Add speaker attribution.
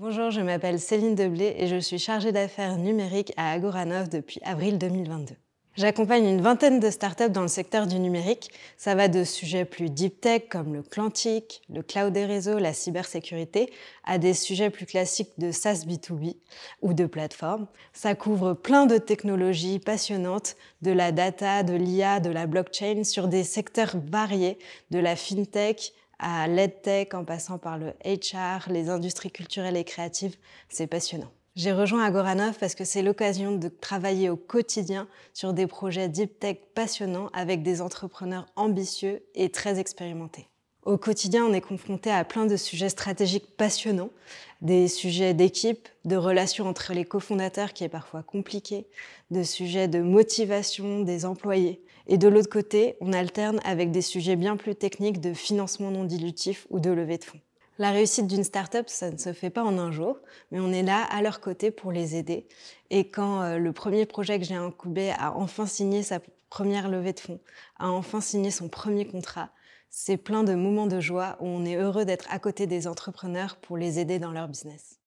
Speaker 1: Bonjour, je m'appelle Céline Deblé et je suis chargée d'affaires numériques à Agoranov depuis avril 2022. J'accompagne une vingtaine de startups dans le secteur du numérique. Ça va de sujets plus deep tech comme le quantique, le cloud des réseaux, la cybersécurité, à des sujets plus classiques de SaaS B2B ou de plateforme. Ça couvre plein de technologies passionnantes, de la data, de l'IA, de la blockchain, sur des secteurs variés, de la fintech, à l'EdTech en passant par le HR, les industries culturelles et créatives, c'est passionnant. J'ai rejoint Agoranov parce que c'est l'occasion de travailler au quotidien sur des projets deep tech passionnants avec des entrepreneurs ambitieux et très expérimentés. Au quotidien, on est confronté à plein de sujets stratégiques passionnants, des sujets d'équipe, de relations entre les cofondateurs qui est parfois compliqué, de sujets de motivation des employés. Et de l'autre côté, on alterne avec des sujets bien plus techniques de financement non dilutif ou de levée de fonds. La réussite d'une start-up, ça ne se fait pas en un jour, mais on est là à leur côté pour les aider. Et quand euh, le premier projet que j'ai incubé a enfin signé sa première levée de fonds, a enfin signé son premier contrat, c'est plein de moments de joie où on est heureux d'être à côté des entrepreneurs pour les aider dans leur business.